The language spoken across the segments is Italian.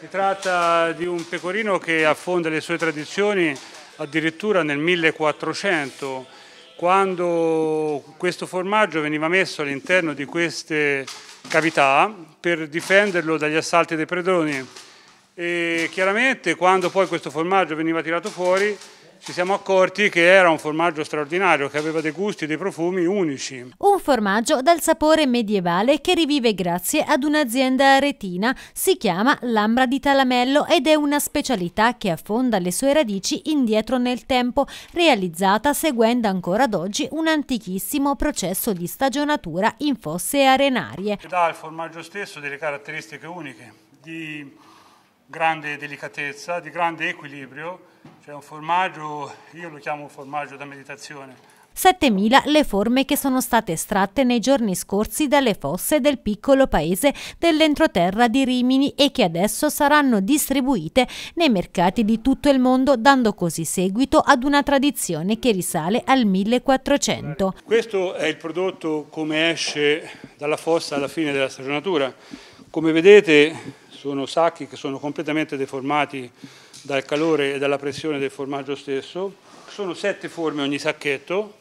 Si tratta di un pecorino che affonda le sue tradizioni addirittura nel 1400, quando questo formaggio veniva messo all'interno di queste cavità per difenderlo dagli assalti dei predoni. E chiaramente quando poi questo formaggio veniva tirato fuori ci siamo accorti che era un formaggio straordinario, che aveva dei gusti, e dei profumi unici. Un formaggio dal sapore medievale che rivive grazie ad un'azienda aretina, si chiama Lambra di Talamello ed è una specialità che affonda le sue radici indietro nel tempo, realizzata seguendo ancora ad oggi un antichissimo processo di stagionatura in fosse arenarie. Dà al formaggio stesso delle caratteristiche uniche di grande delicatezza, di grande equilibrio cioè un formaggio, io lo chiamo formaggio da meditazione. 7.000 le forme che sono state estratte nei giorni scorsi dalle fosse del piccolo paese dell'entroterra di Rimini e che adesso saranno distribuite nei mercati di tutto il mondo, dando così seguito ad una tradizione che risale al 1400. Questo è il prodotto come esce dalla fossa alla fine della stagionatura. Come vedete sono sacchi che sono completamente deformati dal calore e dalla pressione del formaggio stesso, sono sette forme ogni sacchetto,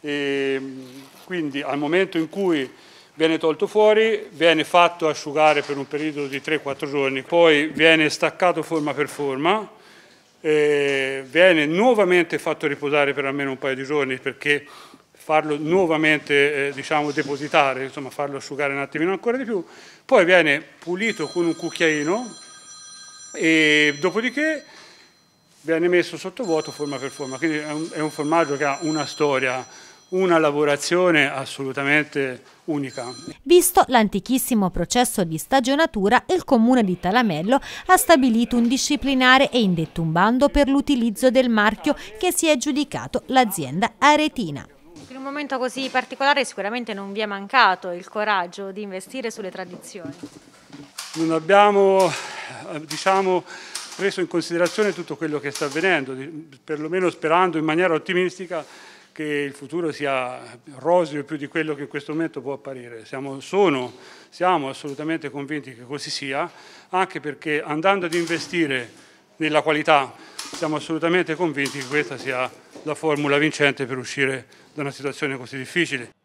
quindi al momento in cui viene tolto fuori, viene fatto asciugare per un periodo di 3-4 giorni, poi viene staccato forma per forma, viene nuovamente fatto riposare per almeno un paio di giorni perché farlo nuovamente eh, diciamo, depositare, insomma farlo asciugare un attimino ancora di più, poi viene pulito con un cucchiaino e dopodiché viene messo sotto vuoto forma per forma, quindi è un, è un formaggio che ha una storia, una lavorazione assolutamente unica. Visto l'antichissimo processo di stagionatura, il comune di Talamello ha stabilito un disciplinare e indetto un bando per l'utilizzo del marchio che si è giudicato l'azienda aretina momento così particolare sicuramente non vi è mancato il coraggio di investire sulle tradizioni. Non abbiamo, eh, diciamo, preso in considerazione tutto quello che sta avvenendo, perlomeno sperando in maniera ottimistica che il futuro sia roseo più di quello che in questo momento può apparire. Siamo, sono, siamo assolutamente convinti che così sia, anche perché andando ad investire nella qualità siamo assolutamente convinti che questa sia la formula vincente per uscire da una situazione così difficile.